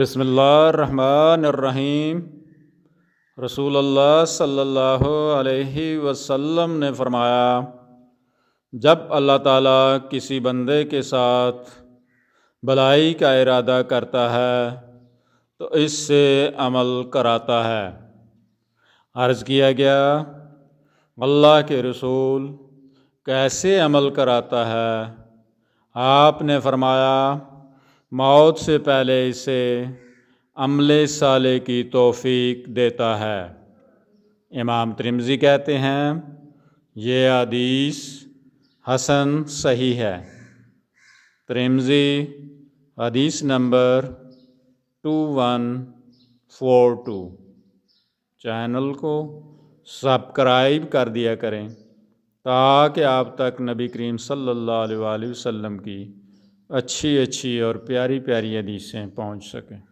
बसमीम रसूल अल्लाह सल्लल्लाहु अलैहि वसल्लम ने फरमाया जब अल्लाह ताला किसी बंदे के साथ भलाई का इरादा करता है तो इससे अमल कराता है अर्ज़ किया गया अल्लाह के रसूल कैसे अमल कराता है आपने फरमाया मौत से पहले इसे अमले साले की तोफ़ी देता है इमाम त्रिमज़ी कहते हैं ये आदीस हसन सही है त्रिमज़ी हदीस number two one four two channel को सब्सक्राइब कर दिया करें ताकि आप तक नबी करीम सल्लल्लाहु अलैहि वसल्लम की अच्छी अच्छी और प्यारी प्यारी हदीसें पहुंच सकें